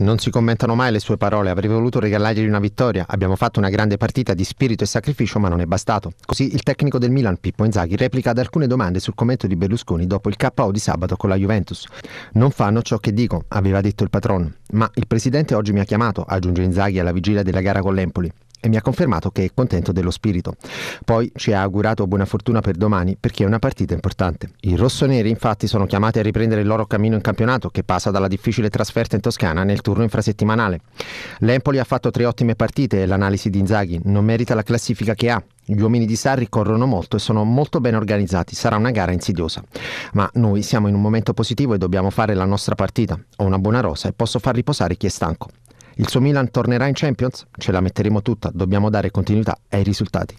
Non si commentano mai le sue parole, avrei voluto regalargli una vittoria. Abbiamo fatto una grande partita di spirito e sacrificio, ma non è bastato. Così il tecnico del Milan, Pippo Inzaghi, replica ad alcune domande sul commento di Berlusconi dopo il KO di sabato con la Juventus. Non fanno ciò che dico, aveva detto il patron. Ma il presidente oggi mi ha chiamato, aggiunge Inzaghi alla vigilia della gara con l'Empoli e mi ha confermato che è contento dello spirito. Poi ci ha augurato buona fortuna per domani perché è una partita importante. I rossoneri infatti sono chiamati a riprendere il loro cammino in campionato che passa dalla difficile trasferta in Toscana nel turno infrasettimanale. L'Empoli ha fatto tre ottime partite e l'analisi di Inzaghi non merita la classifica che ha. Gli uomini di Sarri corrono molto e sono molto ben organizzati, sarà una gara insidiosa. Ma noi siamo in un momento positivo e dobbiamo fare la nostra partita. Ho una buona rosa e posso far riposare chi è stanco. Il suo Milan tornerà in Champions? Ce la metteremo tutta, dobbiamo dare continuità ai risultati.